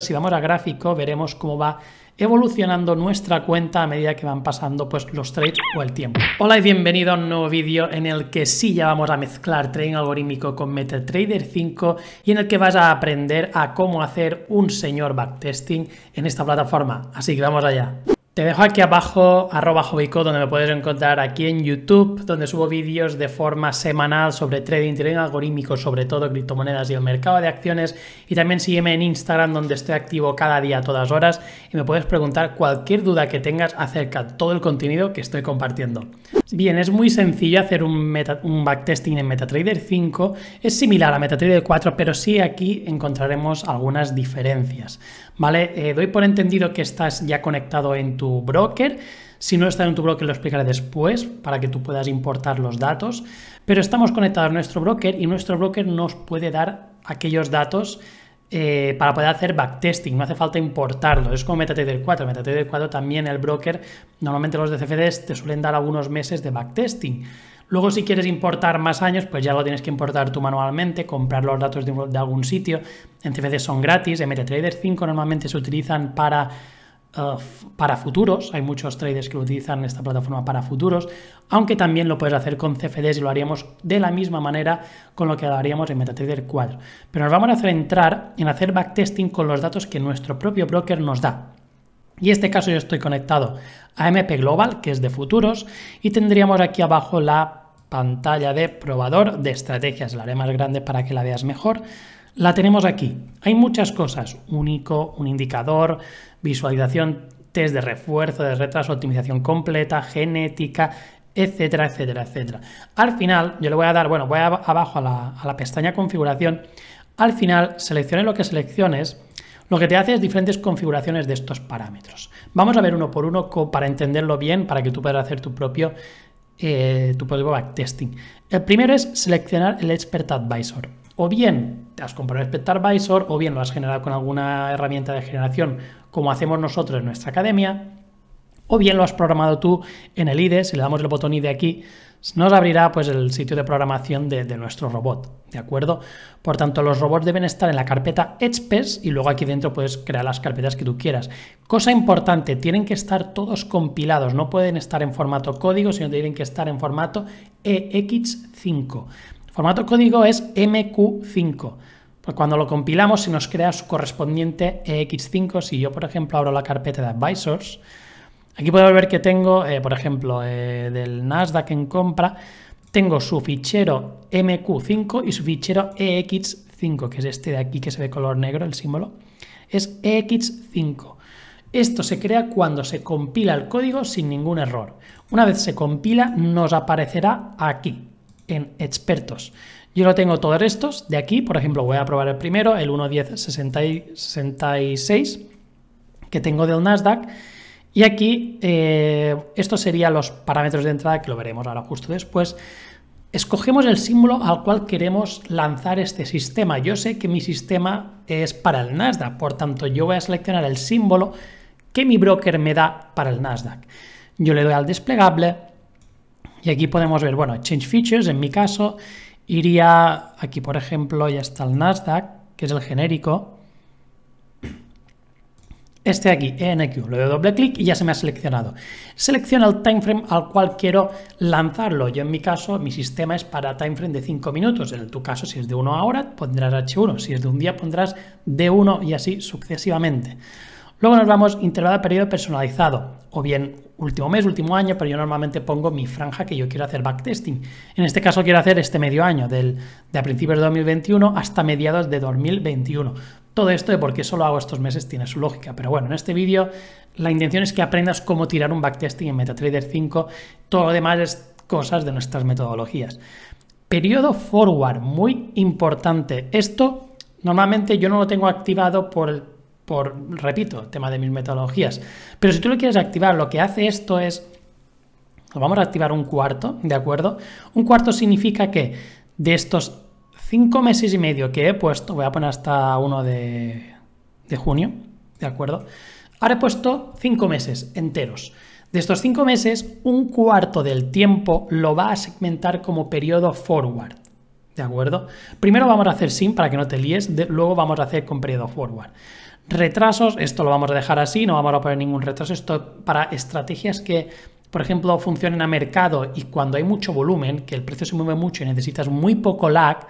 Si vamos a gráfico, veremos cómo va evolucionando nuestra cuenta a medida que van pasando pues, los trades o el tiempo. Hola y bienvenido a un nuevo vídeo en el que sí ya vamos a mezclar trading algorítmico con MetaTrader 5 y en el que vas a aprender a cómo hacer un señor backtesting en esta plataforma. Así que vamos allá. Te dejo aquí abajo arroba donde me puedes encontrar aquí en YouTube, donde subo vídeos de forma semanal sobre trading, trading algorítmico, sobre todo criptomonedas y el mercado de acciones. Y también sígueme en Instagram donde estoy activo cada día a todas horas y me puedes preguntar cualquier duda que tengas acerca de todo el contenido que estoy compartiendo. Bien, es muy sencillo hacer un, un backtesting en MetaTrader 5. Es similar a MetaTrader 4, pero sí aquí encontraremos algunas diferencias. ¿vale? Eh, doy por entendido que estás ya conectado en tu broker. Si no estás en tu broker lo explicaré después para que tú puedas importar los datos. Pero estamos conectados a nuestro broker y nuestro broker nos puede dar aquellos datos eh, para poder hacer backtesting, no hace falta importarlo. Es como MetaTrader 4. MetaTrader 4 también el broker, normalmente los de CFDs te suelen dar algunos meses de backtesting. Luego, si quieres importar más años, pues ya lo tienes que importar tú manualmente, comprar los datos de, algún sitio. en CFDs son gratis, en MetaTrader 5 normalmente se utilizan para eh, para futuros. Hay muchos traders que utilizan esta plataforma para futuros, aunque también lo puedes hacer con CFDs y lo haríamos de la misma manera con lo que haríamos en MetaTrader 4. Pero nos vamos a hacer entrar en hacer backtesting con los datos que nuestro propio broker nos da. Y en este caso yo estoy conectado a MP Global, que es de futuros, y tendríamos aquí abajo la pantalla de probador de estrategias. La haré más grande para que la veas mejor. La tenemos aquí. Hay muchas cosas. Único, un indicador, visualización, test de refuerzo, de retraso, optimización completa, genética, etcétera, etcétera, etcétera. Al final, yo le voy a dar, bueno, voy abajo a la, a la pestaña configuración. Al final, seleccione lo que selecciones, lo que te hace es diferentes configuraciones de estos parámetros. Vamos a ver uno por uno para entenderlo bien, para que tú puedas hacer tu propio, eh, tu propio backtesting. El primero es seleccionar el Expert Advisor. O bien te has comprado el Expert Advisor, o bien lo has generado con alguna herramienta de generación, como hacemos nosotros en nuestra academia, o bien lo has programado tú en el IDE, si le damos el botón IDE aquí, nos abrirá pues el sitio de programación de, nuestro robot, ¿de acuerdo? Por tanto, los robots deben estar en la carpeta express y luego aquí dentro puedes crear las carpetas que tú quieras. Cosa importante, tienen que estar todos compilados, no pueden estar en formato código, sino tienen que estar en formato EX5. Formato código es MQ5. Pues cuando lo compilamos se nos crea su correspondiente EX5. Si yo, por ejemplo, abro la carpeta de advisors, Aquí podemos ver que tengo, eh, por ejemplo, eh, del Nasdaq en compra, tengo su fichero MQ5 y su fichero EX5, que es este de aquí que se ve color negro, el símbolo. Es EX5. Esto se crea cuando se compila el código sin ningún error. Una vez se compila, nos aparecerá aquí, en expertos. Yo lo tengo todos estos de aquí, por ejemplo, voy a probar el primero, el 1.10.66, que tengo del Nasdaq. Y aquí, eh, estos serían los parámetros de entrada, que lo veremos ahora justo después. Escogemos el símbolo al cual queremos lanzar este sistema. Yo sé que mi sistema es para el Nasdaq, por tanto yo voy a seleccionar el símbolo que mi broker me da para el Nasdaq. Yo le doy al desplegable y aquí podemos ver, bueno, Change Features en mi caso iría, aquí por ejemplo ya está el Nasdaq, que es el genérico, este de aquí, ENQ, lo doy doble clic y ya se me ha seleccionado. Selecciona el time frame al cual quiero lanzarlo. Yo en mi caso, mi sistema es para time frame de 5 minutos. En tu caso, si es de 1 hora, pondrás H1. Si es de un día, pondrás D1 y así sucesivamente. Luego nos vamos intervalo de periodo personalizado, o bien último mes, último año, pero yo normalmente pongo mi franja que yo quiero hacer backtesting. En este caso quiero hacer este medio año, del, de a principios de 2021 hasta mediados de 2021. Todo esto de por qué solo hago estos meses tiene su lógica, pero bueno, en este vídeo la intención es que aprendas cómo tirar un backtesting en MetaTrader 5, todo lo demás es cosas de nuestras metodologías. Periodo forward, muy importante. Esto normalmente yo no lo tengo activado por por, repito, tema de mis metodologías. Pero si tú lo quieres activar, lo que hace esto es, vamos a activar un cuarto, ¿de acuerdo? Un cuarto significa que de estos cinco meses y medio que he puesto, voy a poner hasta uno de, junio, ¿de acuerdo? Ahora he puesto cinco meses enteros. De estos cinco meses, un cuarto del tiempo lo va a segmentar como periodo forward. ¿De acuerdo? Primero vamos a hacer sin para que no te líes, luego vamos a hacer con periodo forward. Retrasos, esto lo vamos a dejar así, no vamos a poner ningún retraso. Esto para estrategias que, por ejemplo, funcionen a mercado y cuando hay mucho volumen, que el precio se mueve mucho y necesitas muy poco lag,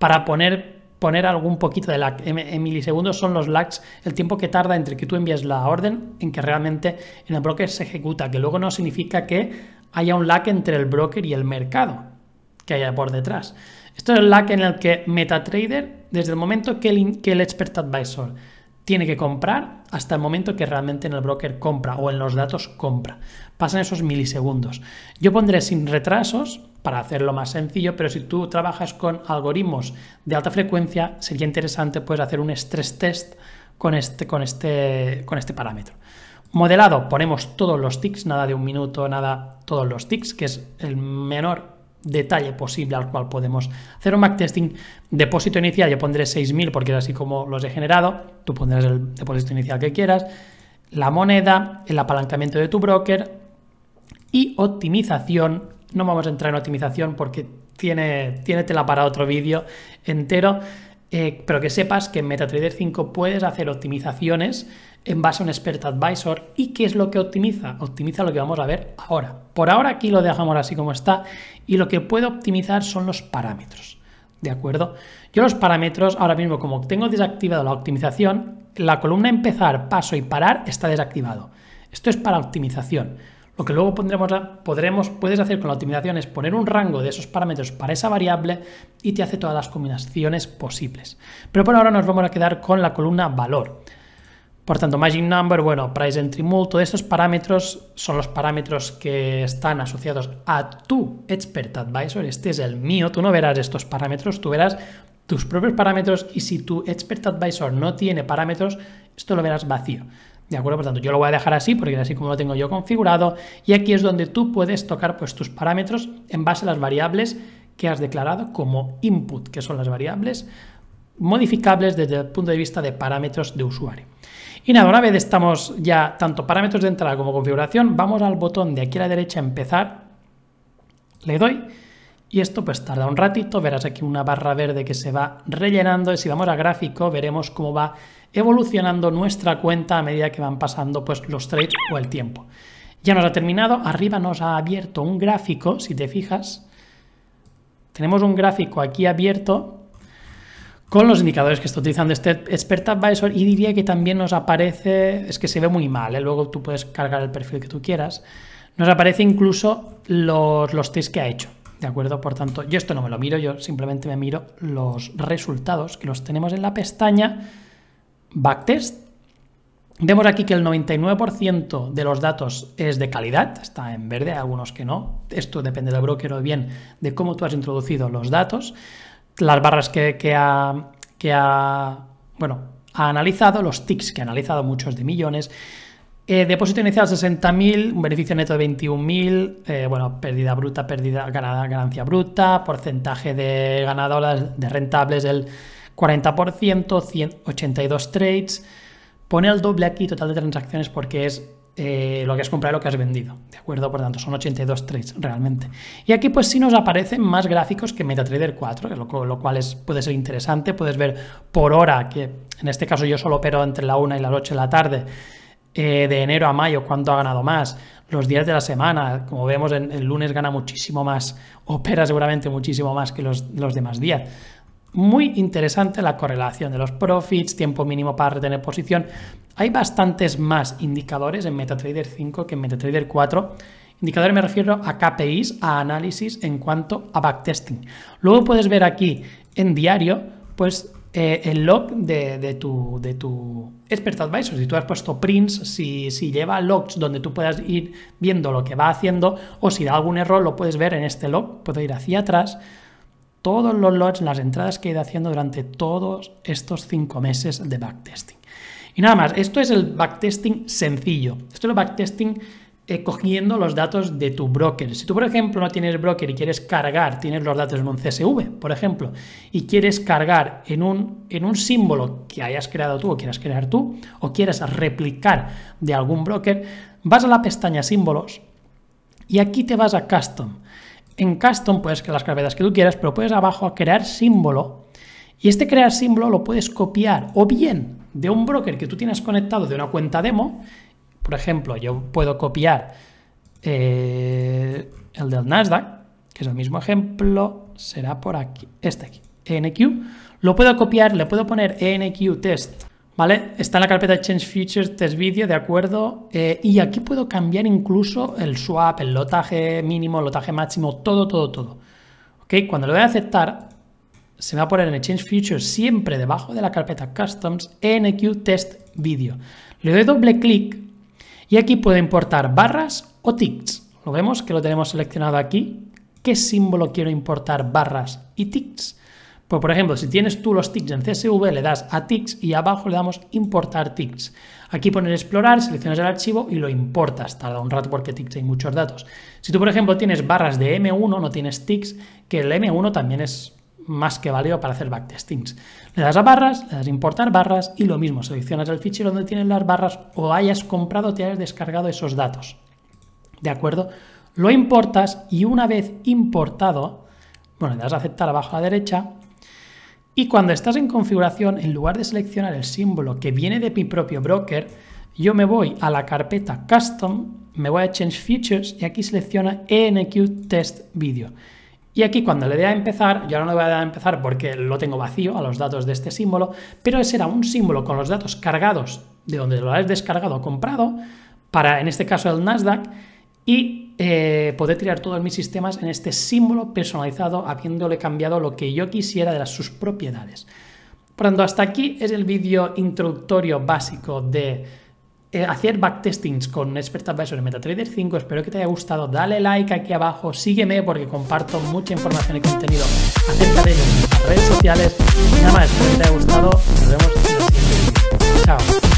para poner, poner algún poquito de lag. Em, en, milisegundos son los lags, el tiempo que tarda entre que tú envías la orden en que realmente en el broker se ejecuta, que luego no significa que haya un lag entre el broker y el mercado que haya por detrás. Esto es el lag en el que MetaTrader, desde el momento que que el Expert Advisor tiene que comprar hasta el momento que realmente en el broker compra o en los datos compra. Pasan esos milisegundos. Yo pondré sin retrasos para hacerlo más sencillo, pero si tú trabajas con algoritmos de alta frecuencia, sería interesante pues, hacer un stress test con este, con este, con este parámetro. Modelado, ponemos todos los ticks, nada de un minuto, nada, todos los ticks, que es el menor detalle posible al cual podemos hacer un testing. Depósito inicial, yo pondré 6.000 porque es así como los he generado. Tú pondrás el depósito inicial que quieras. La moneda, el apalancamiento de tu broker y optimización. No vamos a entrar en optimización porque tiene, tiene tela para otro vídeo entero. Eh, pero que sepas que en MetaTrader 5 puedes hacer optimizaciones en base a un expert advisor. ¿Y qué es lo que optimiza? Optimiza lo que vamos a ver ahora. Por ahora aquí lo dejamos así como está y lo que puedo optimizar son los parámetros. ¿De acuerdo? Yo los parámetros, ahora mismo como tengo desactivado la optimización, la columna empezar, paso y parar está desactivado. Esto es para optimización. Lo que luego podremos, puedes hacer con la optimización es poner un rango de esos parámetros para esa variable y te hace todas las combinaciones posibles. Pero por ahora nos vamos a quedar con la columna valor. Por tanto, Magic Number, bueno, Price Entry Mode, todos estos parámetros son los parámetros que están asociados a tu Expert Advisor. Este es el mío, tú no verás estos parámetros, tú verás tus propios parámetros y si tu Expert Advisor no tiene parámetros, esto lo verás vacío. ¿De acuerdo? Por tanto, yo lo voy a dejar así porque es así como lo tengo yo configurado. Y aquí es donde tú puedes tocar pues, tus parámetros en base a las variables que has declarado como input, que son las variables modificables desde el punto de vista de parámetros de usuario. Y nada, una vez estamos ya tanto parámetros de entrada como configuración, vamos al botón de aquí a la derecha empezar, le doy y esto pues tarda un ratito, verás aquí una barra verde que se va rellenando y si vamos a gráfico veremos cómo va evolucionando nuestra cuenta a medida que van pasando pues los trades o el tiempo. Ya nos ha terminado, arriba nos ha abierto un gráfico, si te fijas, tenemos un gráfico aquí abierto con los indicadores que está utilizando este Expert Advisor y diría que también nos aparece, es que se ve muy mal, ¿eh? luego tú puedes cargar el perfil que tú quieras, nos aparece incluso los, los que ha hecho. ¿De acuerdo? Por tanto, yo esto no me lo miro, yo simplemente me miro los resultados que los tenemos en la pestaña backtest. Vemos aquí que el 99% de los datos es de calidad, está en verde, algunos que no. Esto depende del broker o bien de cómo tú has introducido los datos, las barras que, que ha, que bueno, ha analizado, los ticks que ha analizado, muchos de millones, eh, depósito inicial 60.000, un beneficio neto de 21.000, eh, bueno, pérdida bruta, pérdida ganada, ganancia bruta, porcentaje de ganadoras de rentables del 40%, 182 trades. Pone el doble aquí total de transacciones porque es eh, lo que has comprado y lo que has vendido, ¿de acuerdo? Por tanto, son 82 trades realmente. Y aquí pues sí nos aparecen más gráficos que MetaTrader 4, lo, cual es, puede ser interesante, puedes ver por hora, que en este caso yo solo opero entre la 1 y las 8 de la tarde, eh, de enero a mayo, cuánto ha ganado más, los días de la semana, como vemos, en el lunes gana muchísimo más, opera seguramente muchísimo más que los, los demás días. Muy interesante la correlación de los profits, tiempo mínimo para retener posición. Hay bastantes más indicadores en MetaTrader 5 que en MetaTrader 4. Indicadores me refiero a KPIs, a análisis en cuanto a backtesting. Luego puedes ver aquí en diario, pues eh, el log de, de, tu, de tu Expert Advisor. Si tú has puesto prints, si, si, lleva logs donde tú puedas ir viendo lo que va haciendo o si da algún error lo puedes ver en este log. Puedo ir hacia atrás. Todos los logs, las entradas que he ido haciendo durante todos estos cinco meses de backtesting. Y nada más, esto es el backtesting sencillo. Esto es el backtesting eh, cogiendo los datos de tu broker. Si tú, por ejemplo, no tienes broker y quieres cargar, tienes los datos en un CSV, por ejemplo, y quieres cargar en un, en un símbolo que hayas creado tú o quieras crear tú, o quieras replicar de algún broker, vas a la pestaña símbolos y aquí te vas a custom. En custom puedes crear las carpetas que tú quieras, pero puedes abajo a crear símbolo y este crear símbolo lo puedes copiar o bien de un broker que tú tienes conectado de una cuenta demo por ejemplo, yo puedo copiar eh, el del Nasdaq, que es el mismo ejemplo, será por aquí, este aquí, ENQ. Lo puedo copiar, le puedo poner ENQ test, ¿vale? Está en la carpeta Change Futures test video, ¿de acuerdo? Eh, y aquí puedo cambiar incluso el swap, el lotaje mínimo, el lotaje máximo, todo, todo, todo. ¿Ok? Cuando lo voy a aceptar, se me va a poner en el Change Futures siempre debajo de la carpeta Customs, ENQ test video. Le doy doble clic y aquí puedo importar barras o ticks. Lo vemos que lo tenemos seleccionado aquí. ¿Qué símbolo quiero importar barras y ticks? Pues por ejemplo, si tienes tú los tics en CSV, le das a tics y abajo le damos importar tics. Aquí pones explorar, seleccionas el archivo y lo importas. Tarda un rato porque tics hay muchos datos. Si tú, por ejemplo, tienes barras de M1, no tienes tics, que el M1 también es más que válido para hacer backtestings. Le das a barras, le das a importar barras y lo mismo, seleccionas el fichero donde tienen las barras o hayas comprado o te hayas descargado esos datos. ¿De acuerdo? Lo importas y una vez importado, bueno, le das a aceptar abajo a la derecha y cuando estás en configuración, en lugar de seleccionar el símbolo que viene de mi propio broker, yo me voy a la carpeta Custom, me voy a Change Features y aquí selecciona ENQ Test Video. Y aquí cuando le dé a empezar, yo ahora no le voy a dar a empezar porque lo tengo vacío a los datos de este símbolo, pero ese era un símbolo con los datos cargados de donde lo has descargado o comprado, para en este caso el Nasdaq, y eh, poder tirar todos mis sistemas en este símbolo personalizado, habiéndole cambiado lo que yo quisiera de las, sus propiedades. Por tanto, hasta aquí es el vídeo introductorio básico de eh, hacer backtestings con Expert Advisor en MetaTrader 5. Espero que te haya gustado. Dale like aquí abajo, sígueme porque comparto mucha información y contenido acerca de ellos en redes sociales. Y nada más, espero que te haya gustado. Nos vemos en el siguiente Chao.